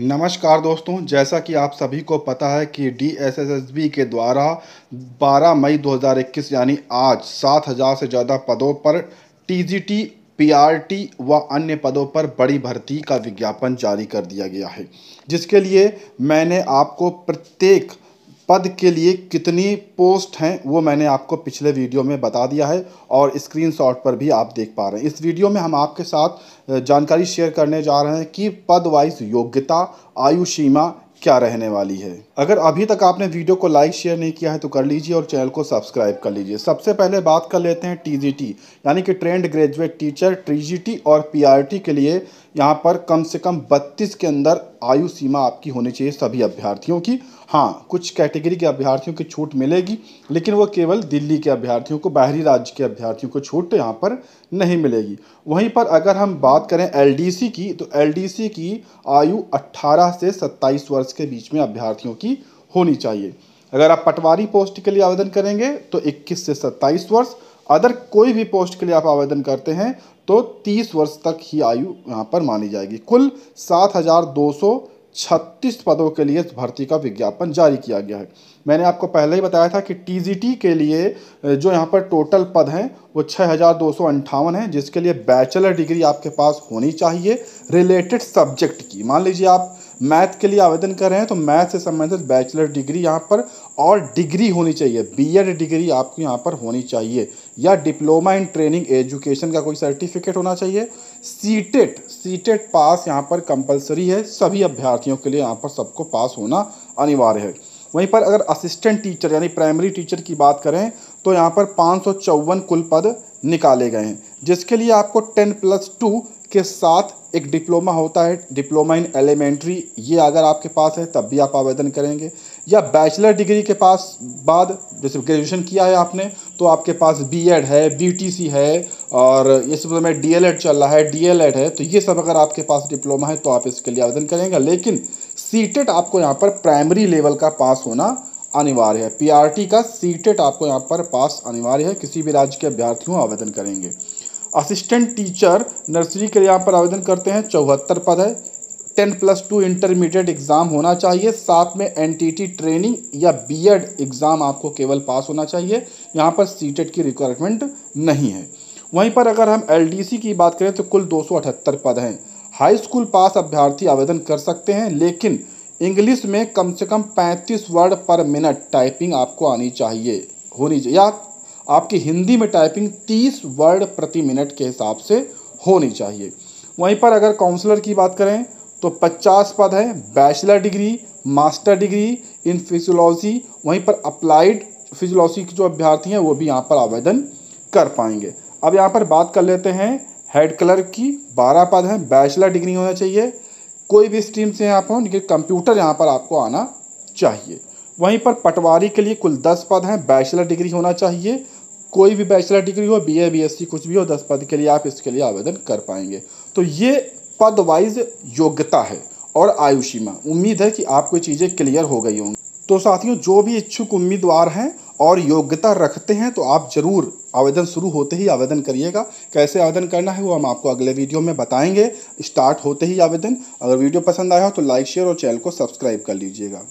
नमस्कार दोस्तों जैसा कि आप सभी को पता है कि डी के द्वारा 12 मई 2021 यानी आज 7000 से ज़्यादा पदों पर टी पीआरटी व अन्य पदों पर बड़ी भर्ती का विज्ञापन जारी कर दिया गया है जिसके लिए मैंने आपको प्रत्येक पद के लिए कितनी पोस्ट हैं वो मैंने आपको पिछले वीडियो में बता दिया है और स्क्रीनशॉट पर भी आप देख पा रहे हैं इस वीडियो में हम आपके साथ जानकारी शेयर करने जा रहे हैं कि पद वाइज योग्यता आयु सीमा क्या रहने वाली है अगर अभी तक आपने वीडियो को लाइक शेयर नहीं किया है तो कर लीजिए और चैनल को सब्सक्राइब कर लीजिए सबसे पहले बात कर लेते हैं टीजीटी यानी कि ट्रेंड ग्रेजुएट टीचर टीजीटी और पीआरटी के लिए यहाँ पर कम से कम 32 के अंदर आयु सीमा आपकी होनी चाहिए सभी अभ्यर्थियों की हाँ कुछ कैटेगरी के अभ्यर्थियों की छूट मिलेगी लेकिन वह केवल दिल्ली के अभ्यर्थियों को बाहरी राज्य के अभ्यर्थियों को छूट यहाँ पर नहीं मिलेगी वहीं पर अगर हम बात करें एलडीसी की तो एलडीसी की आयु 18 से 27 वर्ष के बीच में अभ्यर्थियों की होनी चाहिए अगर आप पटवारी पोस्ट के लिए आवेदन करेंगे तो 21 से 27 वर्ष अदर कोई भी पोस्ट के लिए आप आवेदन करते हैं तो 30 वर्ष तक ही आयु यहाँ पर मानी जाएगी कुल सात हज़ार दो सौ छत्तीस पदों के लिए भर्ती का विज्ञापन जारी किया गया है मैंने आपको पहले ही बताया था कि टी के लिए जो यहाँ पर टोटल पद हैं वो छः हज़ार दो सौ अंठावन हैं जिसके लिए बैचलर डिग्री आपके पास होनी चाहिए रिलेटेड सब्जेक्ट की मान लीजिए आप मैथ के लिए आवेदन कर रहे हैं तो मैथ से संबंधित बैचलर डिग्री यहाँ पर और डिग्री होनी चाहिए बीएड डिग्री आपको यहाँ पर होनी चाहिए या डिप्लोमा इन ट्रेनिंग एजुकेशन का कोई सर्टिफिकेट होना चाहिए CTET CTET e e pass यहाँ पर कंपलसरी है सभी अभ्यर्थियों के लिए यहाँ पर सबको पास होना अनिवार्य है वहीं पर अगर असिस्टेंट टीचर यानी प्राइमरी टीचर की बात करें तो यहाँ पर पाँच कुल पद निकाले गए हैं जिसके लिए आपको टेन प्लस टू के साथ एक डिप्लोमा होता है डिप्लोमा इन एलिमेंट्री ये अगर आपके पास है तब भी आप आवेदन करेंगे या बैचलर डिग्री के पास बाद जैसे ग्रेजुएशन किया है आपने तो आपके पास बीएड है बीटीसी है और इस समय डीएलएड चल रहा है डीएलएड है तो ये सब अगर आपके पास डिप्लोमा है तो आप इसके लिए आवेदन करेंगे लेकिन सीटेट e आपको यहाँ पर प्राइमरी लेवल का पास होना अनिवार्य है पी का सीटेट e आपको यहाँ पर पास अनिवार्य है किसी भी राज्य के अभ्यर्थियों आवेदन करेंगे असिस्टेंट टीचर नर्सरी के लिए यहाँ पर आवेदन करते हैं चौहत्तर पद है ten plus two intermediate exam होना चाहिए साथ में एनटीटी ट्रेनिंग या बीएड एग्ज़ाम आपको केवल पास होना चाहिए यहाँ पर सीटेट की रिक्वायरमेंट नहीं है वहीं पर अगर हम एलडीसी की बात करें तो कुल दो पद हैं हाई स्कूल पास अभ्यर्थी आवेदन कर सकते हैं लेकिन इंग्लिश में कम से कम 35 वर्ड पर मिनट टाइपिंग आपको आनी चाहिए होनी चाहिए या आपकी हिंदी में टाइपिंग 30 वर्ड प्रति मिनट के हिसाब से होनी चाहिए वहीं पर अगर काउंसलर की बात करें तो 50 पद हैं bachelor degree master degree in physiology वहीं पर अप्लाइड फिजियोलॉजी के जो अभ्यर्थी हैं वो भी यहाँ पर आवेदन कर पाएंगे अब यहाँ पर बात कर लेते हैं हेड क्लर्क की बारह पद हैं बैचलर डिग्री होना चाहिए कोई भी स्ट्रीम से यहाँ पर लेकिन कंप्यूटर यहाँ पर आपको आना चाहिए वहीं पर पटवारी के लिए कुल दस पद हैं बैचलर डिग्री होना चाहिए कोई भी बैचलर डिग्री हो B A B S C कुछ भी हो दस पद के लिए आप इसके लिए आवेदन कर पाएंगे तो ये पद वाइज योग्यता है और आयु सीमा उम्मीद है कि आपको चीज़ें क्लियर हो गई होंगी तो साथियों जो भी इच्छुक उम्मीदवार हैं और योग्यता रखते हैं तो आप ज़रूर आवेदन शुरू होते ही आवेदन करिएगा कैसे आवेदन करना है वो हम आपको अगले वीडियो में बताएंगे स्टार्ट होते ही आवेदन अगर वीडियो पसंद आया हो तो लाइक शेयर और चैनल को सब्सक्राइब कर लीजिएगा